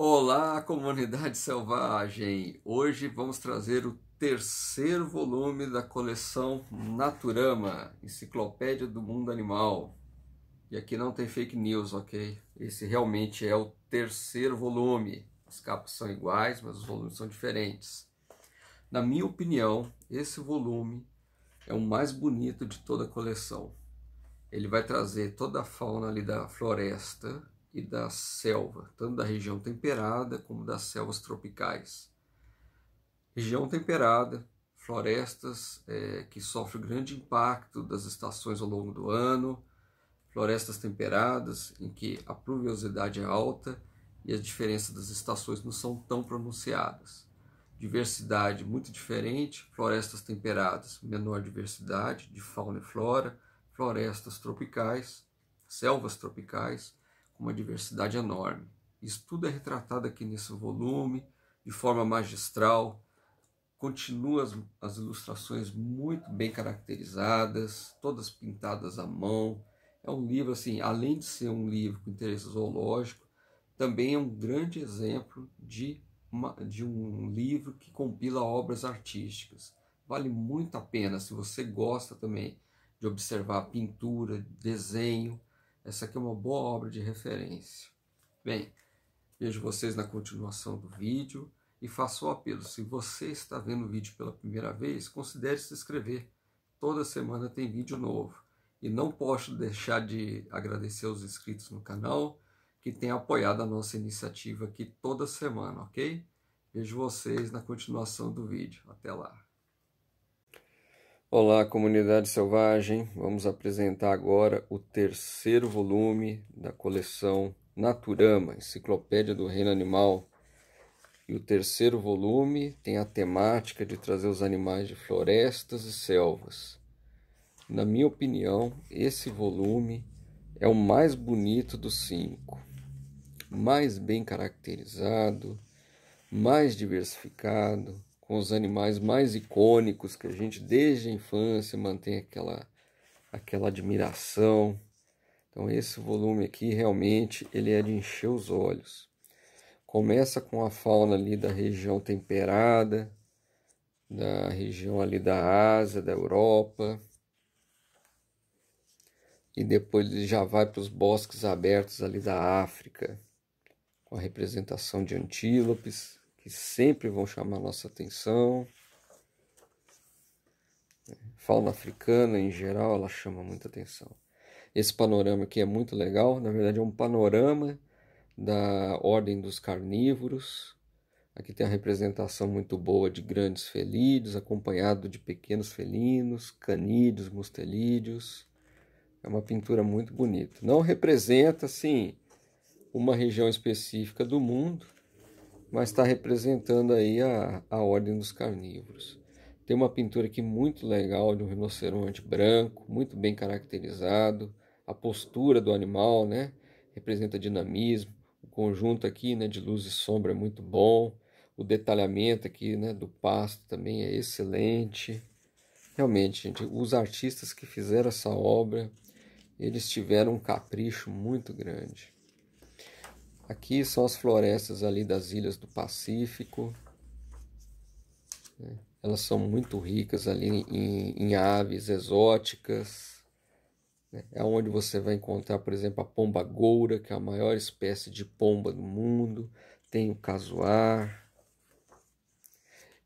Olá, comunidade selvagem! Hoje vamos trazer o terceiro volume da coleção Naturama, Enciclopédia do Mundo Animal. E aqui não tem fake news, ok? Esse realmente é o terceiro volume. As capas são iguais, mas os volumes são diferentes. Na minha opinião, esse volume é o mais bonito de toda a coleção. Ele vai trazer toda a fauna ali da floresta, e da selva, tanto da região temperada como das selvas tropicais. Região temperada, florestas é, que sofrem grande impacto das estações ao longo do ano, florestas temperadas em que a pluviosidade é alta e as diferenças das estações não são tão pronunciadas. Diversidade muito diferente, florestas temperadas, menor diversidade de fauna e flora, florestas tropicais, selvas tropicais, com uma diversidade enorme. Isso tudo é retratado aqui nesse volume de forma magistral. Continua as, as ilustrações muito bem caracterizadas, todas pintadas à mão. É um livro assim, além de ser um livro com interesse zoológico, também é um grande exemplo de, uma, de um livro que compila obras artísticas. Vale muito a pena se você gosta também de observar pintura, desenho, essa aqui é uma boa obra de referência. Bem, vejo vocês na continuação do vídeo e faço o apelo. Se você está vendo o vídeo pela primeira vez, considere se inscrever. Toda semana tem vídeo novo. E não posso deixar de agradecer aos inscritos no canal que têm apoiado a nossa iniciativa aqui toda semana, ok? Vejo vocês na continuação do vídeo. Até lá! Olá, comunidade selvagem. Vamos apresentar agora o terceiro volume da coleção Naturama, Enciclopédia do Reino Animal. E o terceiro volume tem a temática de trazer os animais de florestas e selvas. Na minha opinião, esse volume é o mais bonito dos cinco, mais bem caracterizado, mais diversificado com os animais mais icônicos que a gente desde a infância mantém aquela aquela admiração. Então esse volume aqui realmente ele é de encher os olhos. Começa com a fauna ali da região temperada, da região ali da Ásia, da Europa. E depois ele já vai para os bosques abertos ali da África, com a representação de antílopes que sempre vão chamar nossa atenção. Fauna africana em geral, ela chama muita atenção. Esse panorama aqui é muito legal, na verdade é um panorama da ordem dos carnívoros. Aqui tem a representação muito boa de grandes felídeos, acompanhado de pequenos felinos, canídeos, mustelídeos. É uma pintura muito bonita. Não representa, assim, uma região específica do mundo, mas está representando aí a, a ordem dos carnívoros. Tem uma pintura aqui muito legal de um rinoceronte branco, muito bem caracterizado, a postura do animal, né? Representa dinamismo, o conjunto aqui, né, de luz e sombra é muito bom, o detalhamento aqui, né, do pasto também é excelente. Realmente, gente, os artistas que fizeram essa obra, eles tiveram um capricho muito grande. Aqui são as florestas ali das ilhas do Pacífico. Né? Elas são muito ricas ali em, em aves exóticas. Né? É onde você vai encontrar, por exemplo, a pomba goura, que é a maior espécie de pomba do mundo. Tem o casuar.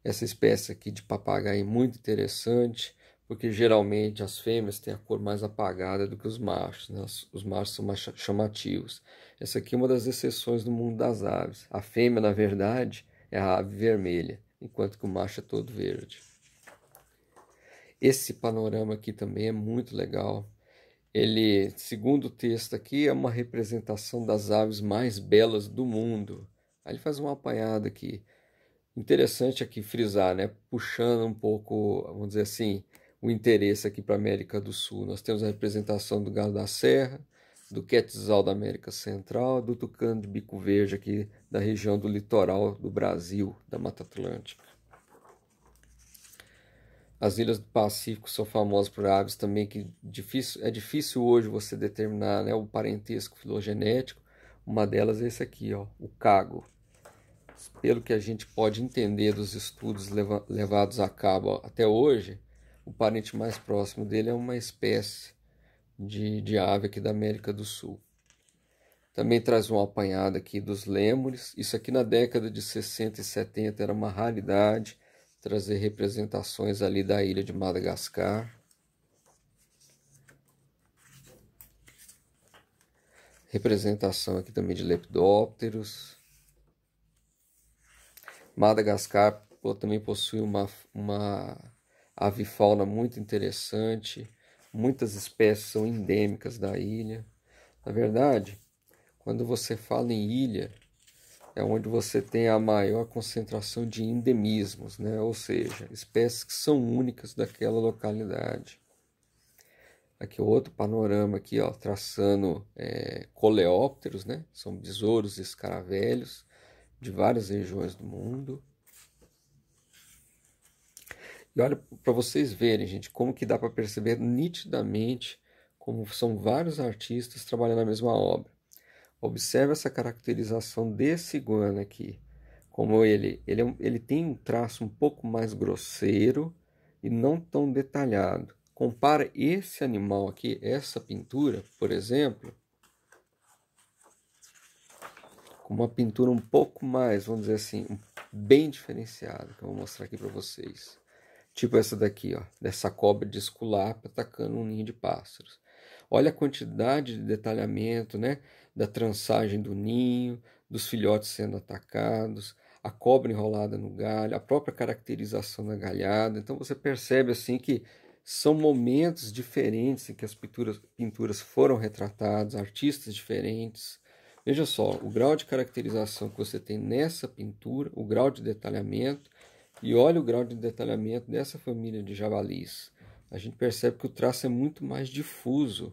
Essa espécie aqui de papagaio é muito interessante porque geralmente as fêmeas têm a cor mais apagada do que os machos, né? os machos são mais chamativos. Essa aqui é uma das exceções no mundo das aves. A fêmea, na verdade, é a ave vermelha, enquanto que o macho é todo verde. Esse panorama aqui também é muito legal. Ele, segundo o texto aqui, é uma representação das aves mais belas do mundo. Aí ele faz uma apanhada aqui. Interessante aqui frisar, né? Puxando um pouco, vamos dizer assim, o interesse aqui para a América do Sul. Nós temos a representação do Galo da Serra, do Quetzal da América Central, do Tucano de Bico Verde aqui da região do litoral do Brasil, da Mata Atlântica. As ilhas do Pacífico são famosas por aves também que difícil, é difícil hoje você determinar né, o parentesco filogenético. Uma delas é esse aqui, ó, o cago. Pelo que a gente pode entender dos estudos leva, levados a cabo ó, até hoje, o parente mais próximo dele é uma espécie de, de ave aqui da América do Sul. Também traz um apanhado aqui dos lêmures. Isso aqui na década de 60 e 70 era uma raridade, trazer representações ali da ilha de Madagascar. Representação aqui também de lepidópteros. Madagascar também possui uma, uma avifauna é muito interessante, muitas espécies são endêmicas da ilha. Na verdade, quando você fala em ilha, é onde você tem a maior concentração de endemismos, né? ou seja, espécies que são únicas daquela localidade. Aqui é outro panorama aqui, ó, traçando é, coleópteros, né? são besouros e escaravelhos de várias regiões do mundo. E olha para vocês verem, gente, como que dá para perceber nitidamente como são vários artistas trabalhando a mesma obra. Observe essa caracterização desse iguana aqui. Como ele, ele, é ele tem um traço um pouco mais grosseiro e não tão detalhado. Compara esse animal aqui, essa pintura, por exemplo, com uma pintura um pouco mais, vamos dizer assim, bem diferenciada, que eu vou mostrar aqui para vocês. Tipo essa daqui, ó, dessa cobra de esculapa atacando um ninho de pássaros. Olha a quantidade de detalhamento, né, da trançagem do ninho, dos filhotes sendo atacados, a cobra enrolada no galho, a própria caracterização da galhada. Então você percebe assim que são momentos diferentes em que as pinturas, pinturas foram retratadas, artistas diferentes. Veja só, o grau de caracterização que você tem nessa pintura, o grau de detalhamento, e olha o grau de detalhamento dessa família de javalis. A gente percebe que o traço é muito mais difuso.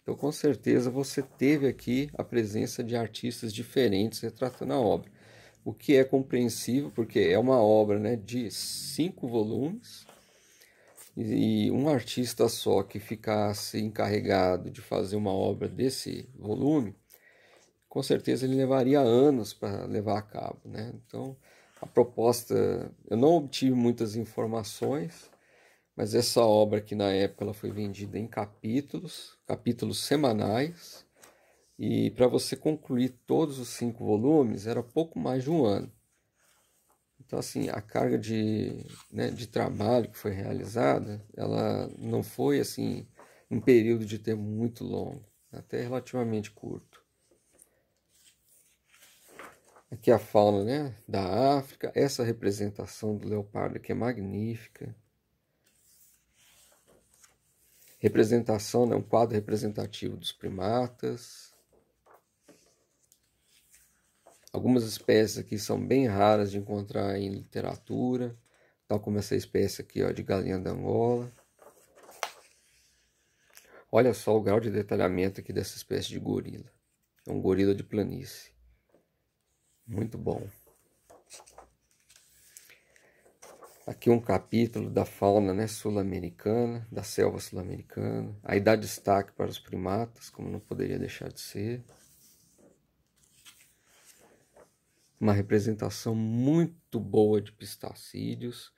Então, com certeza, você teve aqui a presença de artistas diferentes retratando a obra. O que é compreensível, porque é uma obra né, de cinco volumes, e um artista só que ficasse encarregado de fazer uma obra desse volume, com certeza ele levaria anos para levar a cabo. Né? Então, a proposta, eu não obtive muitas informações, mas essa obra que na época ela foi vendida em capítulos, capítulos semanais, e para você concluir todos os cinco volumes era pouco mais de um ano. Então assim, a carga de, né, de trabalho que foi realizada, ela não foi assim um período de tempo muito longo, até relativamente curto. Aqui a fauna né, da África, essa representação do leopardo aqui é magnífica. Representação, né, um quadro representativo dos primatas. Algumas espécies aqui são bem raras de encontrar em literatura, tal como essa espécie aqui ó, de galinha da Angola. Olha só o grau de detalhamento aqui dessa espécie de gorila. É um gorila de planície. Muito bom. Aqui um capítulo da fauna né, sul-americana, da selva sul-americana. Aí dá destaque para os primatas, como não poderia deixar de ser. Uma representação muito boa de pistacídeos.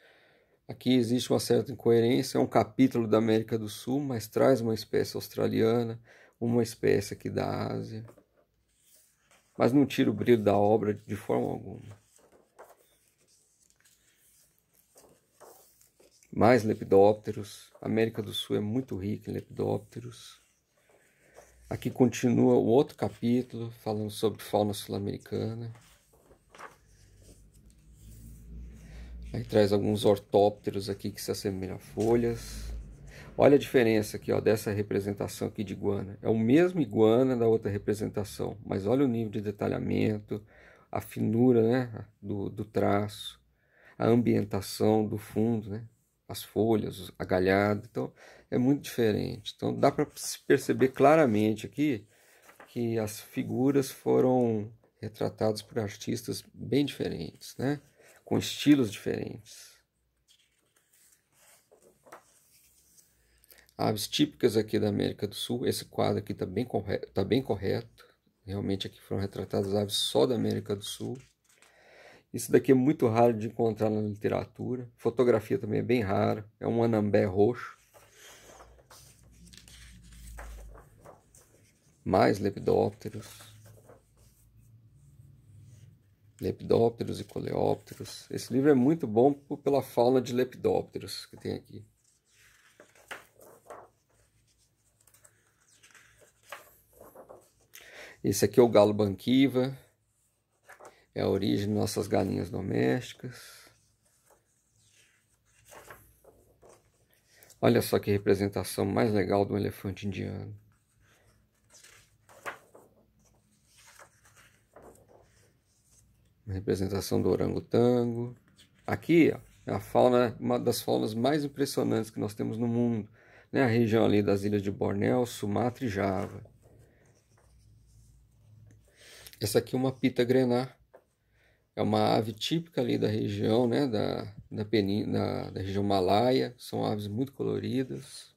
Aqui existe uma certa incoerência, é um capítulo da América do Sul, mas traz uma espécie australiana, uma espécie aqui da Ásia mas não tira o brilho da obra de forma alguma. Mais lepidópteros. A América do Sul é muito rica em lepidópteros. Aqui continua o outro capítulo falando sobre fauna sul-americana. Aí traz alguns ortópteros aqui que se assemelham a folhas. Olha a diferença aqui ó, dessa representação aqui de iguana. É o mesmo iguana da outra representação, mas olha o nível de detalhamento, a finura né, do, do traço, a ambientação do fundo, né, as folhas, a galhada. Então, é muito diferente. Então, dá para perceber claramente aqui que as figuras foram retratadas por artistas bem diferentes, né, com estilos diferentes. aves típicas aqui da América do Sul. Esse quadro aqui está bem, correto, tá bem correto. Realmente aqui foram retratadas aves só da América do Sul. Isso daqui é muito raro de encontrar na literatura. Fotografia também é bem rara. É um anambé roxo. Mais lepidópteros. Lepidópteros e coleópteros. Esse livro é muito bom pela fauna de lepidópteros que tem aqui. Esse aqui é o galo banquiva, é a origem de nossas galinhas domésticas. Olha só que representação mais legal do elefante indiano. Uma representação do orangotango. Aqui ó, é a fauna, uma das faunas mais impressionantes que nós temos no mundo. Né? A região ali das ilhas de Bornéu, Sumatra e Java. Essa aqui é uma pita grenar. É uma ave típica ali da região, né? Da, da, penin, da, da região malaia. São aves muito coloridas.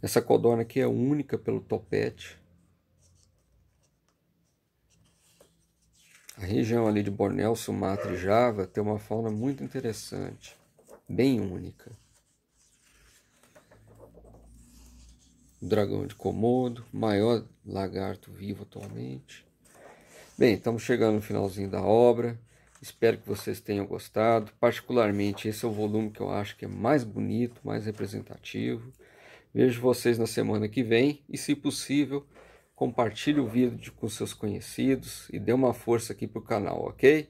Essa codorna aqui é única pelo topete. A região ali de Bornéu, Sumatra e Java tem uma fauna muito interessante, bem única. o dragão de Komodo, maior lagarto vivo atualmente. Bem, estamos chegando no finalzinho da obra. Espero que vocês tenham gostado. Particularmente, esse é o volume que eu acho que é mais bonito, mais representativo. Vejo vocês na semana que vem e, se possível, compartilhe o vídeo com seus conhecidos e dê uma força aqui para o canal, ok?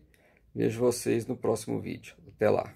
Vejo vocês no próximo vídeo. Até lá!